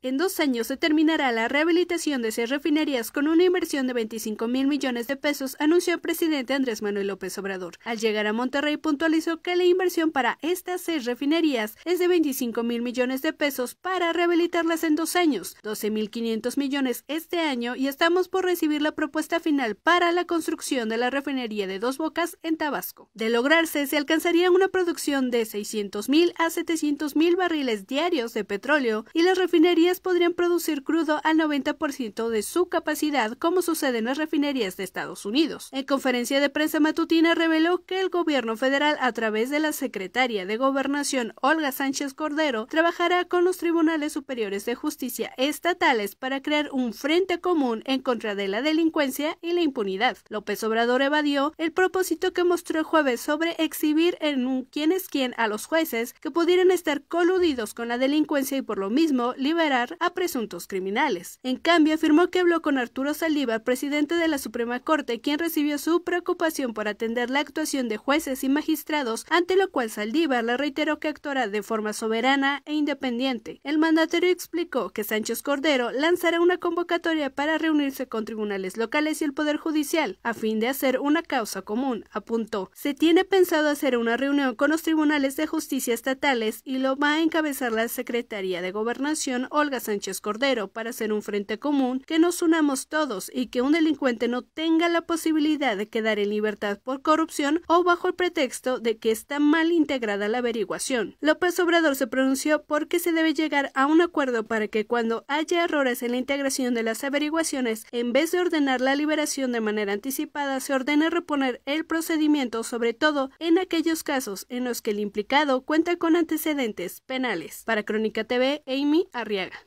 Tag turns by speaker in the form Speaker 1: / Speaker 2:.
Speaker 1: En dos años se terminará la rehabilitación de seis refinerías con una inversión de 25 mil millones de pesos, anunció el presidente Andrés Manuel López Obrador. Al llegar a Monterrey puntualizó que la inversión para estas seis refinerías es de 25 mil millones de pesos para rehabilitarlas en dos años, 12 mil 500 millones este año y estamos por recibir la propuesta final para la construcción de la refinería de Dos Bocas en Tabasco. De lograrse, se alcanzaría una producción de 600 mil a 700 mil barriles diarios de petróleo y las refinerías podrían producir crudo al 90% de su capacidad, como sucede en las refinerías de Estados Unidos. En conferencia de prensa matutina reveló que el gobierno federal, a través de la secretaria de Gobernación Olga Sánchez Cordero, trabajará con los tribunales superiores de justicia estatales para crear un frente común en contra de la delincuencia y la impunidad. López Obrador evadió el propósito que mostró el jueves sobre exhibir en un quién es quién a los jueces que pudieran estar coludidos con la delincuencia y por lo mismo liberar a presuntos criminales. En cambio, afirmó que habló con Arturo Saldívar, presidente de la Suprema Corte, quien recibió su preocupación por atender la actuación de jueces y magistrados, ante lo cual Saldívar le reiteró que actuará de forma soberana e independiente. El mandatario explicó que Sánchez Cordero lanzará una convocatoria para reunirse con tribunales locales y el Poder Judicial, a fin de hacer una causa común, apuntó. Se tiene pensado hacer una reunión con los tribunales de justicia estatales y lo va a encabezar la Secretaría de Gobernación o Sánchez Cordero para hacer un frente común, que nos unamos todos y que un delincuente no tenga la posibilidad de quedar en libertad por corrupción o bajo el pretexto de que está mal integrada la averiguación. López Obrador se pronunció porque se debe llegar a un acuerdo para que cuando haya errores en la integración de las averiguaciones, en vez de ordenar la liberación de manera anticipada, se ordene reponer el procedimiento, sobre todo en aquellos casos en los que el implicado cuenta con antecedentes penales. Para Crónica TV, Amy Arriaga.